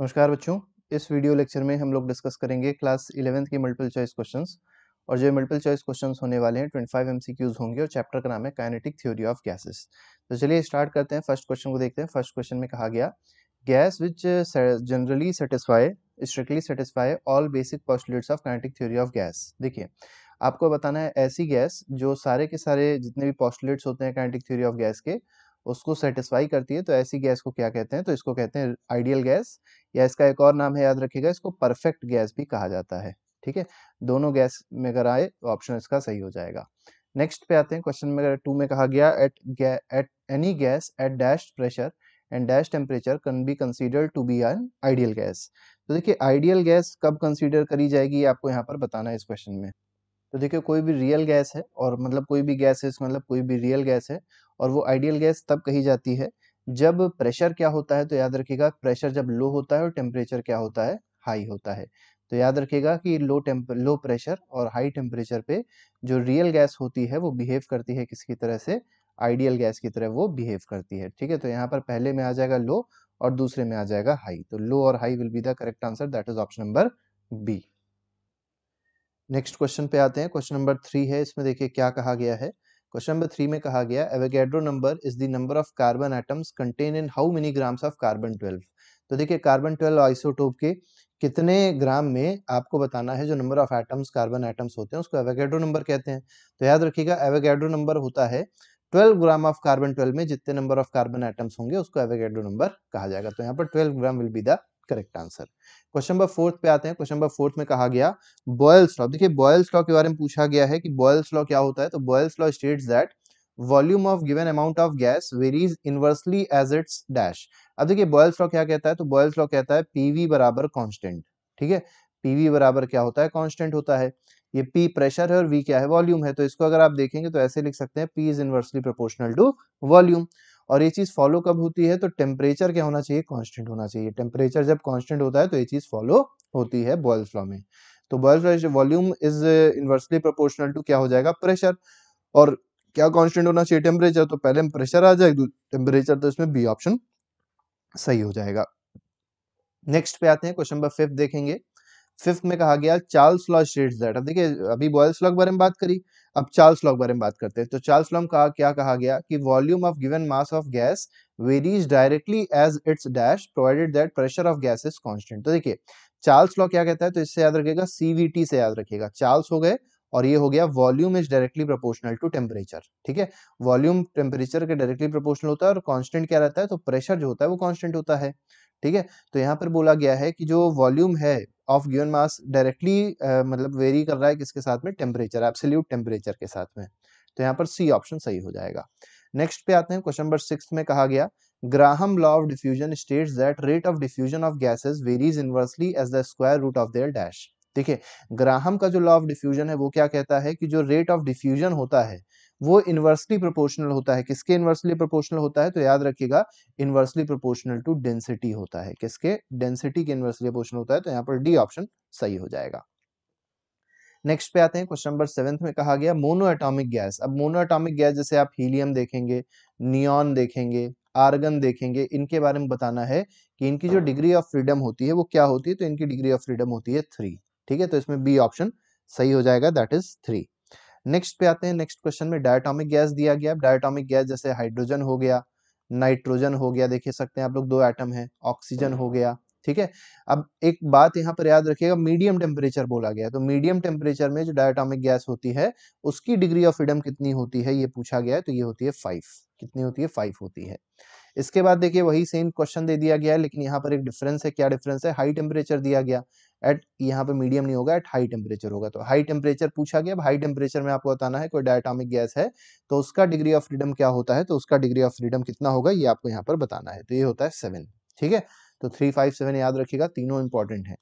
नमस्कार बच्चों इस वीडियो लेक्चर में हम लोग डिस्कस करेंगे क्लास इलेवेंथ की मल्टीपल चॉइस क्वेश्चंस और जो मल्टीपल चॉइस क्वेश्चंस होने वाले हैं 25 एमसीक्यूज होंगे और चैप्टर का नाम है काइनेटिक थ्योरी ऑफ गैसेस तो चलिए स्टार्ट करते हैं फर्स्ट क्वेश्चन को देखते हैं फर्स्ट क्वेश्चन में कहा गया gas which generally satisfy strictly satisfy all basic postulates of kinetic theory of gas देखिए आपको बताना है ऐसी गैस जो सारे के सारे जितने भी पॉस्टुलेट्स होते हैं काइनेटिक थ्योरी ऑफ गैस के उसको सेटिस्फाई करती है तो ऐसी गैस को क्या कहते हैं तो इसको कहते हैं आइडियल गैस या इसका एक और नाम है याद रखिएगा इसको परफेक्ट गैस भी कहा जाता है ठीक है दोनों गैस में अगर आए तो ऑप्शन इसका सही हो जाएगा नेक्स्ट पे आते हैं क्वेश्चन नंबर टू में कहा गया at at any gas at dash pressure and dash temperature can be considered to be an ideal gas तो देखिए आइडियल गैस कब कंसीडर करी जाएगी आपको यहाँ पर बताना है इस क्वेश्चन में तो देखिए कोई भी रियल गैस है और मतलब कोई भी गैस है मतलब कोई भी रियल गैस है और वो आइडियल गैस तब कही जाती है जब प्रेशर क्या होता है तो याद रखिएगा प्रेशर जब लो होता है और टेम्परेचर क्या होता है हाई होता है तो याद रखिएगा कि लो टेम्प लो प्रेशर और हाई टेम्परेचर पे जो रियल गैस होती है वो बिहेव करती है किसकी तरह से आइडियल गैस की तरह वो बिहेव करती है ठीक है तो यहाँ पर पहले में आ जाएगा लो और दूसरे में आ जाएगा हाई तो लो और high will be the correct answer that is option number B next question पे आते हैं क्वेश्चन नंबर थ्री है इसमें देखिए क्या कहा गया है क्वेश्चन नंबर थ्री में कहा गया Avogadro number is the number of carbon atoms contain in how many grams of carbon twelve तो देखिए कार्बन ट्वेल्व आइसोटोप के कितने ग्राम में आपको बताना है जो number of atoms carbon atoms होते हैं उसको एवेगेड्रो नंबर कहते हैं तो याद रखिएगा एवेगेड्रो नंबर होता है 12 ग्राम ऑफ कार्बन 12 में जितने नंबर ऑफ कार्बन एटम्स होंगे उसको एवेगेड्रो नंबर कहा जाएगा तो यहाँ पर 12 gram will be the correct answer question number fourth पे आते हैं क्वेश्चन नंबर फोर्थ में कहा गया बॉयल्स लॉ देखिए बॉयल्स लॉ के बारे में पूछा गया है कि बॉयल्स लॉ क्या होता है तो Boyle's law state that volume of given amount of gas varies inversely as its dash अब देखिए बॉयल्स लॉ क्या कहता है तो बॉयल्स लॉ कहता है पीवी बराबर कॉन्स्टेंट ठीक है पीवी बराबर क्या होता है कॉन्स्टेंट होता है ये P प्रेशर है और V क्या है वॉल्यूम है तो इसको अगर आप देखेंगे तो ऐसे लिख सकते हैं P is inversely proportional to volume और ये चीज़ फॉलो कब होती है तो टेम्परेचर क्या होना चाहिए कांस्टेंट होना चाहिए टेम्परेचर जब कांस्टेंट होता है तो ये चीज़ फॉलो होती है बॉयल फ्लो में तो Boyle's law volume is inversely proportional to क्या हो जाएगा प्रेशर और क्या कांस्टेंट होना चाहिए टेम्परेचर तो पहले में प्रेशर आ जाएगा टेम्परेचर तो इसमें बी ऑप्शन सही हो जाएगा नेक्स्ट पे आते हैं क्वेश्चन नंबर फिफ्थ देखेंगे फिफ्थ में कहा गया चार्ल्स लॉ स्टेट्स दैट अब देखिए अभी बॉयल्स लॉ के बारे में बात करी अब चार्ल्स लॉ के बारे में बात करते हैं तो चार्ल्स लॉ का क्या कहा गया कि volume of given mass of gas varies directly as its dash provided that pressure of gas is constant तो देखिए चार्ल्स लॉ क्या कहता है तो इससे याद रखेगा सीवीटी से याद रखेगा चार्ल्स हो गए और ये हो गया volume is directly proportional to temperature ठीक है वॉल्यूम टेम्परेचर के डायरेक्टली प्रोपोर्शनल होता है और कांस्टेंट क्या रहता है तो प्रेशर जो होता है वो कांस्टेंट होता है ठीक है तो यहाँ पर बोला गया है कि जो वॉल्यूम है ऑफ गिवन मास डायरेक्टली मतलब वेरी कर रहा है किसके साथ में टेम्परेचर एब्सोल्यूट टेम्परेचर के साथ में तो यहाँ पर सी ऑप्शन सही हो जाएगा नेक्स्ट पे आते हैं क्वेश्चन नंबर सिक्स में कहा गया Graham law of diffusion states that rate of diffusion of gases varies inversely as the square root of their dash ठीक है ग्राहम का जो लॉ ऑफ डिफ्यूजन है वो क्या कहता है कि जो रेट ऑफ डिफ्यूजन होता है वो इन्वर्सली प्रोपोर्शनल होता है किसके इन्वर्सली प्रोपोर्शनल होता है तो याद रखिएगा इन्वर्सली प्रोपोर्शनल टू डेंसिटी होता है किसके डेंसिटी के इन्वर्सली प्रोपोर्शनल होता है तो यहाँ पर डी ऑप्शन सही हो जाएगा नेक्स्ट पे आते हैं क्वेश्चन नंबर सेवेंथ में कहा गया मोनो एटॉमिक गैस अब मोनो एटॉमिक गैस जैसे आप हीलियम देखेंगे नियॉन देखेंगे आर्गन देखेंगे इनके बारे में बताना है कि इनकी जो डिग्री ऑफ फ्रीडम होती है वो क्या होती है तो इनकी डिग्री ऑफ फ्रीडम होती है थ्री ठीक है तो इसमें बी ऑप्शन सही हो जाएगा दैट इज थ्री नेक्स्ट पे आते हैं नेक्स्ट क्वेश्चन में डायटोमिक गैस दिया गया डायटोमिक गैस जैसे हाइड्रोजन हो गया नाइट्रोजन हो गया देख सकते हैं आप लोग दो एटम है ऑक्सीजन हो गया ठीक है अब एक बात यहाँ पर याद रखिएगा मीडियम टेम्परेचर बोला गया तो मीडियम टेम्परेचर में जो डायटोमिक गैस होती है उसकी डिग्री ऑफ फ्रीडम कितनी होती है ये पूछा गया है तो ये होती है फाइव कितनी होती है फाइव होती है इसके बाद देखिए वही सेम क्वेश्चन दे दिया गया है लेकिन यहाँ पर एक डिफरेंस है क्या डिफरेंस है हाई टेम्परेचर दिया गया एट यहाँ पे मीडियम नहीं होगा एट हाई टेम्परेचर होगा तो हाई टेम्परेचर पूछा गया अब हाई टेम्परेचर में आपको बताना है कोई डायटामिक गैस है तो उसका डिग्री ऑफ फ्रीडम क्या होता है तो उसका डिग्री ऑफ फ्रीडम कितना होगा ये आपको यहाँ पर बताना है तो ये होता है सेवन ठीक है तो थ्री फाइव सेवन याद रखिएगा तीनों इंपॉर्टेंट है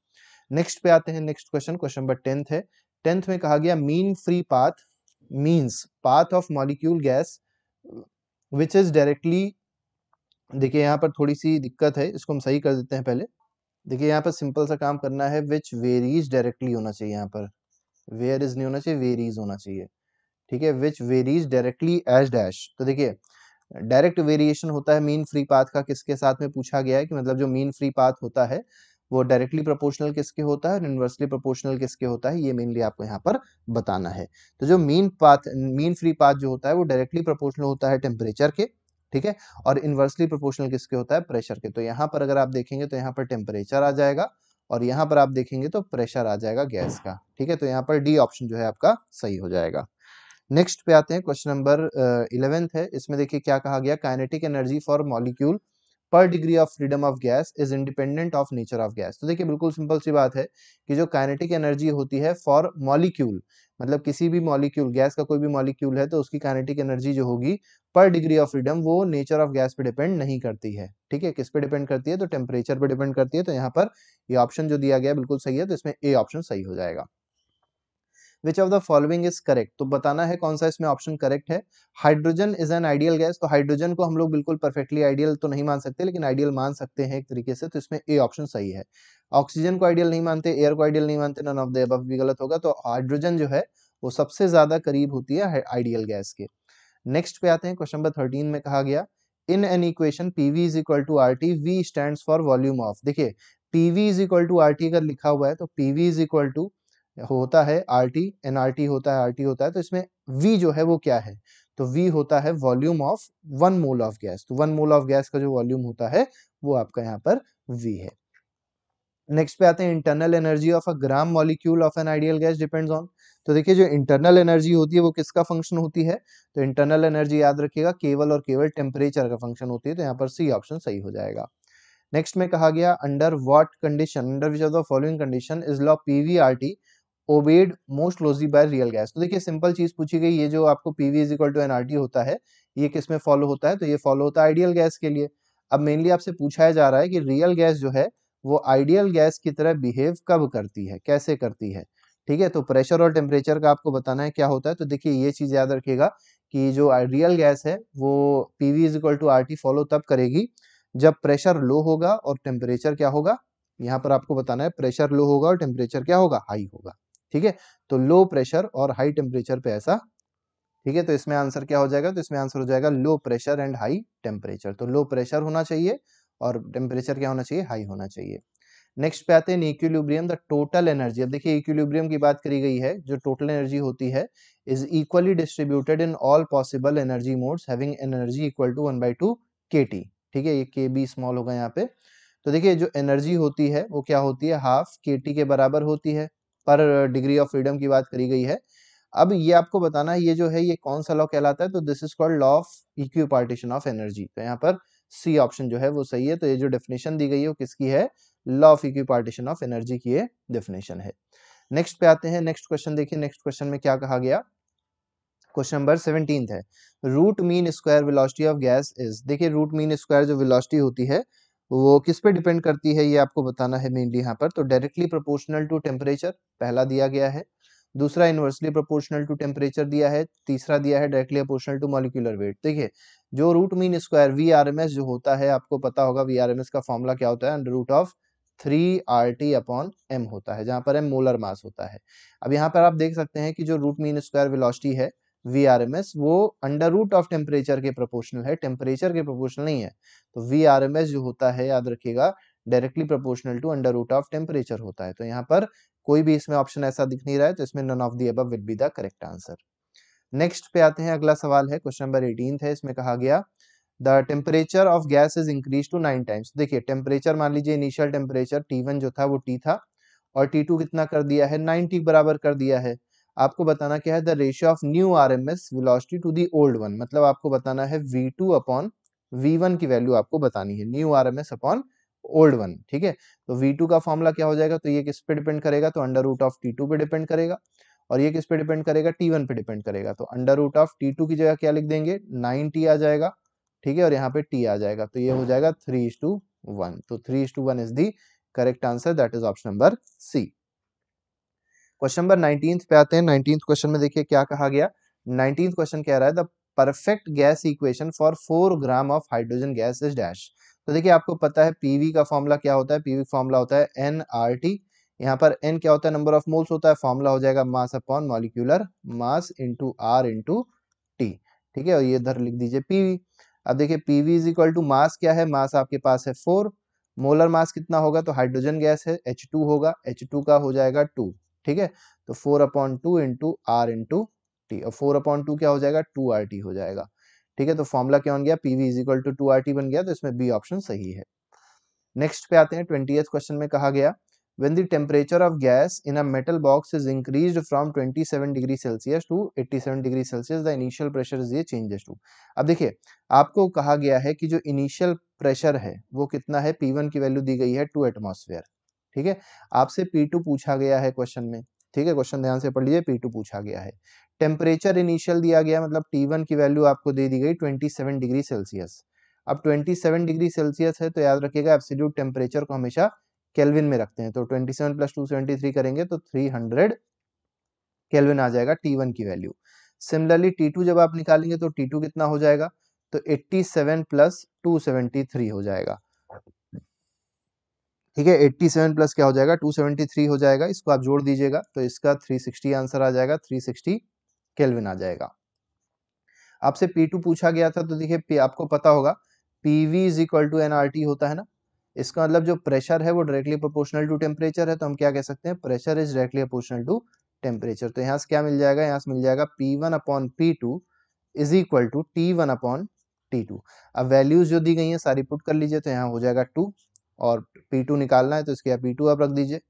नेक्स्ट पे आते हैं next question question number tenth है टेंथ में कहा गया mean free path means path of molecule gas which is directly देखिए यहाँ पर थोड़ी सी दिक्कत है इसको हम सही कर देते हैं पहले देखिए यहाँ पर सिंपल सा काम करना है विच वेरीज डायरेक्टली होना चाहिए यहाँ पर वेयर इज नहीं होना चाहिए वेरीज होना चाहिए ठीक है which varies directly as dash तो देखिए डायरेक्ट वेरिएशन होता है मीन फ्री पाथ का किसके साथ में पूछा गया है कि मतलब जो मीन फ्री पाथ होता है वो डायरेक्टली प्रोपोर्शनल किसके होता है इनवर्सली प्रोपोर्शनल किसके होता है ये मेनली आपको यहाँ पर बताना है तो जो mean path mean free path जो होता है वो डायरेक्टली प्रोपोर्शनल होता है टेम्परेचर के ठीक है और इन्वर्सली प्रोपोर्शनल किसके होता है प्रेशर के तो यहाँ पर अगर आप देखेंगे तो यहाँ पर टेम्परेचर आ जाएगा और यहाँ पर आप देखेंगे तो प्रेशर आ जाएगा गैस का ठीक है तो यहाँ पर डी ऑप्शन जो है आपका सही हो जाएगा नेक्स्ट पे आते हैं क्वेश्चन नंबर इलेवेंथ है इसमें देखिए क्या कहा गया kinetic energy for molecule per degree of freedom of gas is independent of nature of gas तो देखिए बिल्कुल सिंपल सी बात है कि जो काइनेटिक एनर्जी होती है फॉर मॉलिक्यूल मतलब किसी भी मॉलिक्यूल गैस का कोई भी मॉलिक्यूल है तो उसकी काइनेटिक एनर्जी जो होगी पर डिग्री ऑफ फ्रीडम वो नेचर ऑफ गैस पे डिपेंड नहीं करती है ठीक है किस पे डिपेंड करती है तो टेम्परेचर पे डिपेंड करती है तो यहाँ पर ये यह ऑप्शन जो दिया गया बिल्कुल सही है तो इसमें ए ऑप्शन सही हो जाएगा which of the following is correct तो बताना है कौन सा इसमें ऑप्शन करेक्ट है hydrogen is an ideal gas तो हाइड्रोजन को हम लोग बिल्कुल परफेक्टली आइडियल तो नहीं मान सकते लेकिन आइडियल मान सकते हैं एक तरीके से तो इसमें ए ऑप्शन सही है ऑक्सीजन को आइडियल नहीं मानते एयर को आइडियल नहीं मानते नन ऑफ द अबव भी गलत होगा तो हाइड्रोजन जो है वो सबसे ज्यादा करीब होती है आइडियल गैस के नेक्स्ट पे आते हैं क्वेश्चन नंबर थर्टीन में कहा गया in an equation PV is equal to R T V stand for volume of देखिए PV is equal to R T अगर लिखा हुआ है तो पीवी इज इक्वल टू होता है R T N R T होता है आर टी होता है तो इसमें वी जो है वो क्या है तो वी होता है volume of one mole of gas तो वन मोल ऑफ गैस का जो वॉल्यूम होता है वो आपका यहाँ पर वी है नेक्स्ट पे आते हैं internal energy of a gram molecule of an ideal gas depends on तो देखिए जो इंटरनल एनर्जी होती है वो किसका फंक्शन होती है तो इंटरनल एनर्जी याद रखिएगा केवल और केवल टेम्परेचर का फंक्शन होती है तो यहाँ पर सी ऑप्शन सही हो जाएगा नेक्स्ट में कहा गया under what condition under which of the following condition is law PVRT V obeyed most closely by real gas तो देखिए सिंपल चीज पूछी गई ये जो आपको PV is equal to N R T होता है ये किस में फॉलो होता है तो ये फॉलो होता है आइडियल गैस के लिए अब मेनली आपसे पूछा जा रहा है कि रियल गैस जो है वो आइडियल गैस की तरह बिहेव कब करती है कैसे करती है ठीक है तो प्रेशर और टेम्परेचर का आपको बताना है क्या होता है तो देखिए ये चीज़ याद रखिएगा कि जो रियल गैस है वो P V is equal to R T follow तब करेगी जब प्रेशर लो होगा और टेम्परेचर क्या होगा यहाँ पर आपको बताना है प्रेशर लो होगा और टेम्परेचर क्या होगा हाई होगा ठीक है तो लो प्रेशर और हाई टेम्परेचर पे ऐसा ठीक है तो इसमें आंसर क्या हो जाएगा तो इसमें आंसर हो जाएगा low pressure and high temperature तो लो प्रेशर होना चाहिए और टेम्परेचर क्या होना चाहिए हाई होना चाहिए नेक्स्ट पे आते हैं इक्विलिब्रियम द टोटल एनर्जी अब देखिए इक्विलिब्रियम की बात करी गई है जो टोटल एनर्जी होती है is equally distributed in all possible energy modes having energy equal to one by two K T ठीक है ये के बी स्मॉल होगा यहाँ पे तो देखिए जो एनर्जी होती है वो क्या होती है हाफ के टी के बराबर होती है पर डिग्री ऑफ फ्रीडम की बात करी गई है अब ये आपको बताना है ये जो है ये कौन सा लॉ कहलाता है तो this is called law of equipartition of energy तो यहाँ पर सी ऑप्शन जो है वो सही है तो ये जो डेफिनेशन दी गई है वो किसकी है law of equipartition of energy की ये डेफिनेशन है नेक्स्ट पे आते हैं नेक्स्ट क्वेश्चन देखिए नेक्स्ट क्वेश्चन में क्या कहा गया क्वेश्चन नंबर सेवनटीन है root mean square velocity of gas is देखिए रूट मीन स्क्वायर जो वेलोसिटी होती है वो किस पे डिपेंड करती है ये आपको बताना है मेनली यहाँ पर तो डायरेक्टली प्रोपोर्शनल टू टेम्परेचर पहला दिया गया है दूसरा इन्वर्सली प्रोपोर्शनल टू टेम्परेचर दिया है तीसरा दिया है directly proportional to molecular weight देखिए जो root mean square V R M S जो होता है आपको पता होगा वी आर एम एस का फॉर्मूला क्या होता है under root of three R T upon M होता है जहां पर एम मोलर मास होता है अब यहाँ पर आप देख सकते हैं कि जो रूट मीन स्क्वायर वेलोसिटी है वी आर एम एस वो अंडर रूट ऑफ टेम्परेचर के प्रोपोर्शनल है टेम्परेचर के प्रोपोर्शनल नहीं है तो वी आर एम एस जो होता है याद रखिएगा directly proportional to under root of temperature होता है तो यहाँ पर कोई भी इसमें ऑप्शन ऐसा दिख नहीं रहा है तो इसमें none of the above will be the correct answer next पे आते हैं अगला सवाल है क्वेश्चन नंबर एटीन है इसमें कहा गया the temperature of gas is increase to nine times देखिए टेम्परेचर मान लीजिए इनिशियल टेम्परेचर टी वन जो था वो टी था और टी टू कितना कर दिया है नाइन टी बराबर कर दिया है आपको बताना क्या है the ratio of new R M S velocity to the old one मतलब आपको बताना है V two upon V one की वैल्यू आपको बतानी है new R M S upon old one ठीक है तो वी टू का फॉर्मूला क्या हो जाएगा तो ये किस पे डिपेंड करेगा तो under root of T two पे डिपेंड करेगा और ये किस पे डिपेंड करेगा टी वन पे डिपेंड करेगा तो under root of T two की जगह क्या लिख देंगे नाइन टी आ जाएगा ठीक है और यहाँ पे टी आ जाएगा तो ये हो जाएगा थ्री इज टू वन तो three is to one is the correct answer that is option number C question number nineteen पे आते हैं नाइनटीन क्वेश्चन में देखिए क्या कहा गया नाइनटीन क्वेश्चन कह रहा है the perfect gas equation for four gram of hydrogen gas is dash तो देखिए आपको पता है पीवी का फॉर्मूला क्या होता है पीवी फॉर्मूला होता है एन आर टी यहाँ पर एन क्या होता है नंबर ऑफ मोल्स होता है फॉर्मूला हो जाएगा mass upon molecular mass into R into T ठीक है और ये इधर लिख दीजिए पीवी अब देखिए PV is equal to mass क्या है मास आपके पास है फोर मोलर मास कितना होगा तो हाइड्रोजन गैस है एच टू होगा एच टू का हो जाएगा टू ठीक है तो four upon two into R into T और फोर अपॉन टू क्या हो जाएगा टू आर टी हो जाएगा ठीक है तो फॉर्मूला क्या बन गया PV is equal to two R T बन गया तो इसमें बी ऑप्शन सही है नेक्स्ट पे आते हैं ट्वेंटी क्वेश्चन में कहा गया when the temperature of gas in a metal box is increased from 27 degree celsius to 87 degree celsius the initial pressure is ये चेंजेस टू अब देखिए आपको कहा गया है कि जो इनिशियल प्रेशर है वो कितना है पी वन की वैल्यू दी गई है टू एटमॉस्फेयर ठीक है आपसे पी टू पूछा गया है क्वेश्चन में ठीक है क्वेश्चन ध्यान से पढ़ लीजिए पी टू पूछा गया है टेम्परेचर इनिशियल दिया गया मतलब टी वन की वैल्यू आपको दे दी गई ट्वेंटी सेवन डिग्री सेल्सियस अब ट्वेंटी सेवन डिग्री सेल्सियस है तो याद रखिएगा एब्सोल्यूट टेम्परेचर को हमेशा केल्विन में रखते हैं तो twenty seven plus two seventy three करेंगे तो थ्री हंड्रेड केल्विन आ जाएगा टी वन की वैल्यू सिमिलरली टी टू जब आप निकालेंगे तो टी टू कितना हो जाएगा तो eighty seven plus two seventy three हो जाएगा ठीक है 87 प्लस क्या हो जाएगा 273 हो जाएगा इसको आप जोड़ दीजिएगा तो इसका 360 आंसर आ जाएगा 360 केल्विन आ जाएगा आपसे P2 पूछा गया था तो देखिए आपको पता होगा P V is equal to NRT होता है ना इसका मतलब जो प्रेशर है वो डायरेक्टली प्रोपोर्शनल टू टेम्परेचर है तो हम क्या कह सकते हैं pressure is directly proportional to temperature तो यहाँ से क्या मिल जाएगा यहाँ से मिल जाएगा P one upon P two is equal to T one upon T two अब वैल्यूज जो दी गई हैं सारी पुट कर लीजिए तो यहाँ हो जाएगा टू और P2 निकालना है तो इसके आप P2 आप रख दीजिए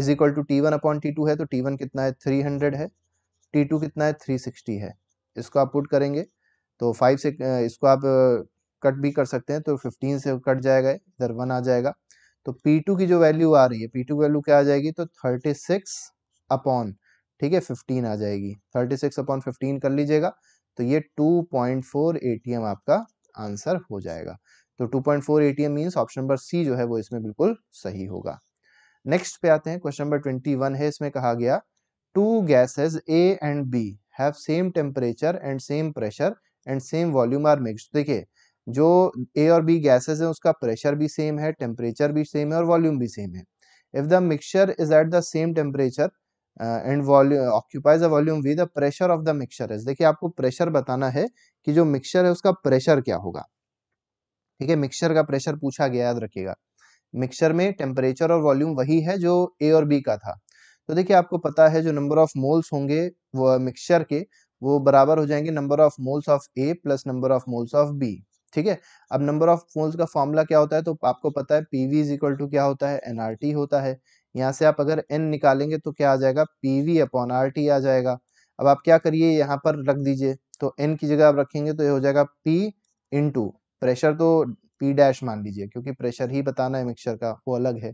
is equal to T one upon T है तो T1 कितना है 300 है T2 कितना है 360 है इसको आप पुट करेंगे तो फाइव से इसको आप कट भी कर सकते हैं तो फिफ्टीन से कट जाएगा इधर वन आ जाएगा तो P2 की जो वैल्यू आ रही है P2 टू की वैल्यू क्या आ जाएगी तो थर्टी सिक्स अपॉन ठीक है फिफ्टीन आ जाएगी थर्टी सिक्स अपॉन फिफ्टीन कर लीजिएगा तो ये टू पॉइंट फोर ए आपका आंसर हो जाएगा तो 2.4 point four means option number C जो है वो इसमें बिल्कुल सही होगा नेक्स्ट पे आते हैं क्वेश्चन नंबर 21 है इसमें कहा गया two gases A and B have same temperature and same pressure and same volume are mix देखिए जो ए और बी गैसेस है उसका प्रेशर भी सेम है टेम्परेचर भी सेम है और वॉल्यूम भी सेम है if the mixture is at the same temperature and volume occupies a volume with the pressure of the mixture is देखिए आपको प्रेशर बताना है कि जो मिक्सचर है उसका प्रेशर क्या होगा ठीक है मिक्सचर का प्रेशर पूछा गया याद रखिएगा मिक्सचर में टेम्परेचर और वॉल्यूम वही है जो ए और बी का था तो देखिए आपको पता है जो नंबर ऑफ मोल्स होंगे वो मिक्सचर के वो बराबर हो जाएंगे number of moles of A plus number of moles of B ठीक है अब नंबर ऑफ मोल्स का फॉर्मूला क्या होता है तो आपको पता है P V is equal to क्या होता है एनआरटी होता है यहाँ से आप अगर एन निकालेंगे तो क्या आ जाएगा P V upon R T आ जाएगा अब आप क्या करिए यहाँ पर रख दीजिए तो एन की जगह आप रखेंगे तो ये हो जाएगा पी इंटू प्रेशर तो पी डैश मान लीजिए क्योंकि प्रेशर ही बताना है मिक्सचर का वो अलग है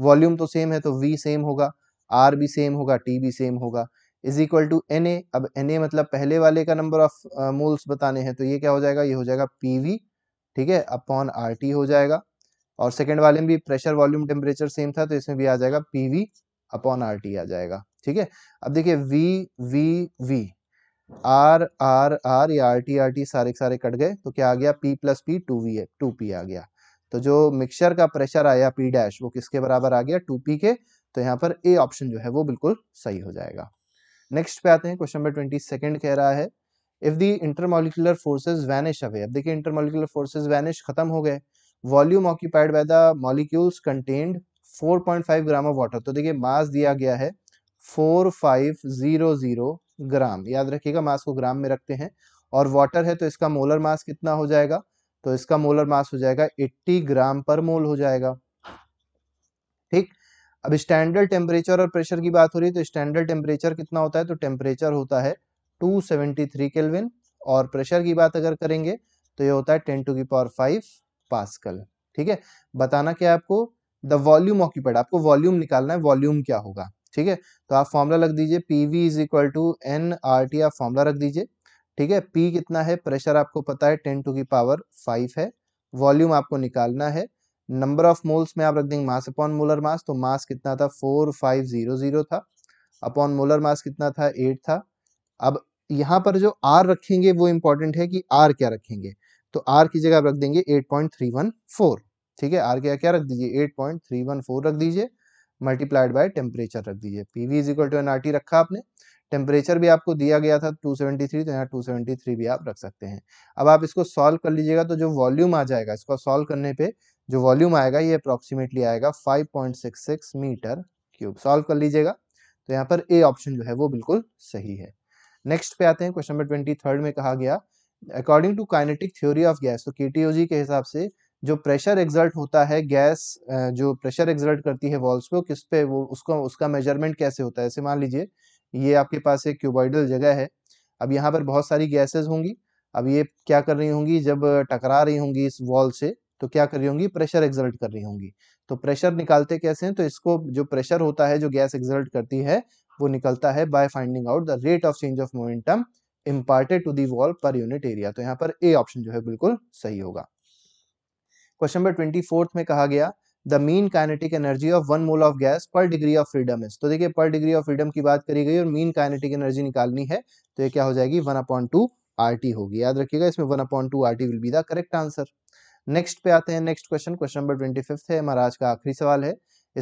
वॉल्यूम तो सेम है तो वी सेम होगा आर भी सेम होगा टी भी सेम होगा is equal to N A अब एन ए मतलब पहले वाले का नंबर ऑफ मोल्स बताने हैं तो ये क्या हो जाएगा ये हो जाएगा पी वी ठीक है अपॉन आर टी हो जाएगा और सेकेंड वाले में भी प्रेशर वॉल्यूम टेम्परेचर सेम था तो इसमें भी आ जाएगा P V upon R T आ जाएगा ठीक है अब देखिए V V V R R R या आर टी आर टी सारे सारे कट गए तो क्या आ गया P plus P two V two P आ गया तो जो मिक्सचर का प्रेशर आया पी डैश वो किसके बराबर आ गया टू पी के तो यहाँ पर ए ऑप्शन जो है वो बिल्कुल सही हो जाएगा नेक्स्ट पे आते हैं क्वेश्चन नंबर ट्वेंटी सेकेंड कह रहा है if the intermolecular forces vanish away अब देखिए इंटरमोलिकुलर फोर्सेज वैनिश खत्म हो गए volume occupied by the molecules contained 4.5 gram of water तो देखिए मास दिया गया है 4500 ग्राम याद रखिएगा मास को ग्राम में रखते हैं और वाटर है तो इसका मोलर मास कितना हो जाएगा तो इसका मोलर मास हो जाएगा 80 ग्राम पर मोल हो जाएगा ठीक अब स्टैंडर्ड टेम्परेचर और प्रेशर की बात हो रही है तो स्टैंडर्ड टेम्परेचर कितना होता है तो टेम्परेचर होता है 273 सेवेंटी और प्रेशर की बात अगर करेंगे तो ये होता है टेन टू की पावर फाइव पासकल ठीक है बताना क्या आपको द वॉल्यूम ऑक्यूपाइड आपको वॉल्यूम निकालना है वॉल्यूम क्या होगा ठीक है तो आप फॉर्मूला रख दीजिए P V is equal to N R T आप फॉर्मूला रख दीजिए ठीक है पी कितना है प्रेशर आपको पता है टेन टू की पावर फाइव है वॉल्यूम आपको निकालना है नंबर ऑफ मोल्स में आप रख देंगे मास अपॉन मोलर मास तो मास कितना था फोर फाइव जीरो जीरो था अपॉन मोलर मास कितना था एट था अब यहाँ पर जो आर रखेंगे वो इम्पोर्टेंट है कि आर क्या रखेंगे तो आर की जगह आप रख देंगे eight point three one four ठीक है आर क्या क्या रख दीजिए eight point three one four रख दीजिए मल्टीप्लाइड बाय टेम्परेचर रख दीजिए P V is equal to N R T रखा आपने टेम्परेचर भी आपको दिया गया था 273 तो यहाँ 273 भी आप रख सकते हैं अब आप इसको सॉल्व कर लीजिएगा तो जो वॉल्यूम आ जाएगा इसको सॉल्व करने पे जो वॉल्यूम आएगा ये अप्रॉक्सीमेटली आएगा 5.66 मीटर क्यूब सॉल्व कर लीजिएगा तो यहाँ पर ए ऑप्शन जो है वो बिल्कुल सही है नेक्स्ट पे आते हैं क्वेश्चन नंबर ट्वेंटी में कहा गया according to kinetic theory of gas तो के के हिसाब से जो प्रेशर एग्जर्ट होता है गैस जो प्रेशर एग्जर्ट करती है वॉल्स को किस पे वो उसको उसका मेजरमेंट कैसे होता है ऐसे मान लीजिए ये आपके पास एक क्यूबॉइडल जगह है अब यहाँ पर बहुत सारी गैसेज होंगी अब ये क्या कर रही होंगी जब टकरा रही होंगी इस वॉल से तो क्या कर रही होंगी प्रेशर एग्जर्ट कर रही होंगी तो प्रेशर निकालते कैसे हैं तो इसको जो प्रेशर होता है जो गैस एग्जर्ट करती है वो निकलता है by finding out the rate of change of momentum imparted to the wall per unit area तो यहाँ पर ए ऑप्शन जो है बिल्कुल सही होगा क्वेश्चन नंबर ट्वेंटी में कहा गया the mean kinetic energy of one mole of gas per degree of freedom is तो देखिए पर डिग्री ऑफ फ्रीडम की बात करी गई और मीन काइनेटिक एनर्जी निकालनी है तो ये क्या हो जाएगी one upon two R T होगी याद रखिएगा इसमें one upon two R T will be the correct answer next पे आते हैं next question question number twenty fifth है हमारा आज का आखिरी सवाल है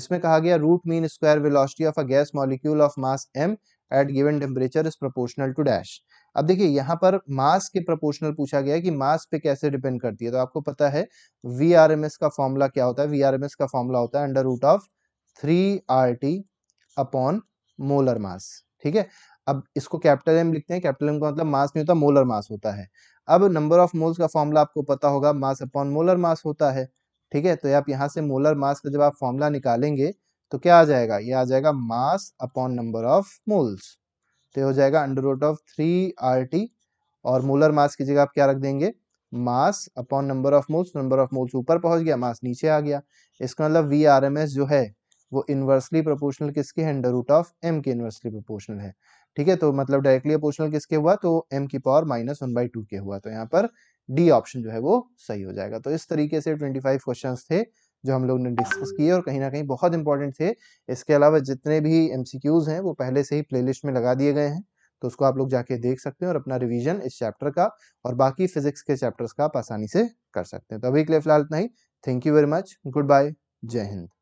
इसमें कहा गया root mean square velocity of a gas molecule of mass M at given temperature is proportional to dash अब देखिए यहाँ पर मास के प्रपोर्शनल पूछा गया है कि मास पे कैसे डिपेंड करती है तो आपको पता है वी आर एम एस का फॉर्मूला क्या होता है वी आर एम एस का फॉर्मूला होता है under root of three R T upon molar mass ठीक है अब इसको कैपिटल एम लिखते हैं कैपिटल एम का मतलब मास नहीं होता मोलर मास होता है अब नंबर ऑफ मोल्स का फॉर्मूला आपको पता होगा मास अपॉन मोलर मास होता है ठीक है तो आप यहाँ से मोलर मास का जब आप फॉर्मूला निकालेंगे तो क्या आ जाएगा ये आ जाएगा mass upon number of moles तो हो जाएगा under root of three R T और मोलर मास की जगह आप क्या रख देंगे mass upon number of moles number of moles ऊपर पहुंच गया मास नीचे आ गया इसका मतलब वी आर एम एस जो है वो इन्वर्सली प्रोपोर्शनल किसके है अंडर रूट ऑफ एम के इन्वर्सली प्रोपोर्शनल है ठीक है तो मतलब डायरेक्टली प्रोपोर्शनल किसके हुआ तो एम की power minus one by two के हुआ तो यहाँ पर डी ऑप्शन जो है वो सही हो जाएगा तो इस तरीके से ट्वेंटी फाइव क्वेश्चन थे जो हम लोग ने डिस्कस किए और कहीं ना कहीं बहुत इंपॉर्टेंट थे इसके अलावा जितने भी एम हैं वो पहले से ही प्लेलिस्ट में लगा दिए गए हैं तो उसको आप लोग जाके देख सकते हैं और अपना रिवीजन इस चैप्टर का और बाकी फिजिक्स के चैप्टर्स का आप आसानी से कर सकते हैं तो अभी के लिए फिलहाल इतना ही thank you very much good bye जय हिंद